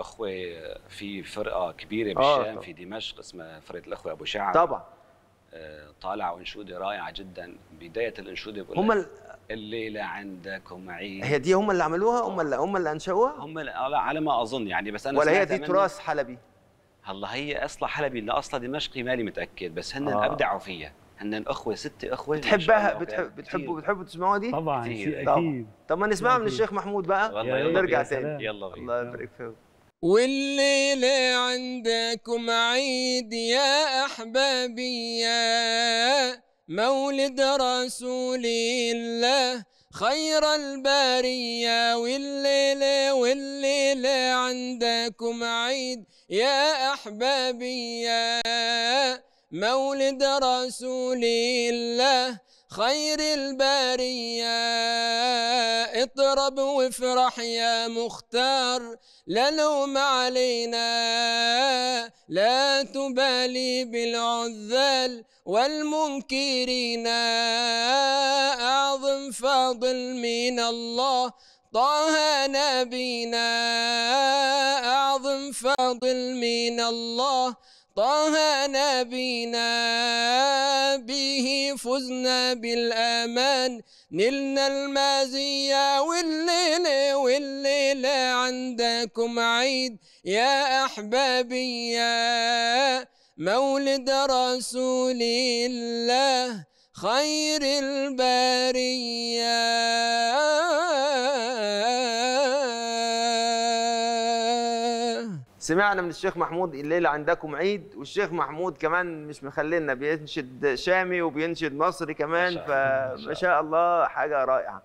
اخوه في فرقه كبيره بالشام آه، في دمشق اسمها فرقه الاخوه ابو شعب طبعا آه، طالعوا انشوده رائعه جدا بدايه الانشوده بقول هم الليله عندكم عيد هي دي هم اللي عملوها هم اللي هم اللي انشأوها هم اللي... على ما اظن يعني بس انا ولا هي دي تراث حلبي هلا هي اصلا حلبي لا اصلا دمشقي مالي متاكد بس هن آه. ابدعوا فيها هن اخوه ست اخوه بتحبها بتحب بتحبوا بتحبوا تسمعوها دي؟ طبعا اكيد طب ما نسمعها من الشيخ محمود بقى ونرجع تاني يلا بينا الله يبارك فيك والليلة عندكم عيد يا أحبابي يا مولد رسول الله خير البرية والليلة والليلة عندكم عيد يا أحبابي يا مولد رسول الله خير البريه اطرب وافرح يا مختار لا لوم علينا لا تبالي بالعذال والمنكرين أعظم فضل من الله طه نبينا أعظم فضل من الله طه نبينا به فزنا بالأمان نلنا المازية والليلة والليلة عندكم عيد يا أحبابي يا مولد رسول الله خير البريه سمعنا من الشيخ محمود الليله عندكم عيد والشيخ محمود كمان مش مخلينا بينشد شامي وبينشد مصري كمان فما شاء الله حاجه رائعه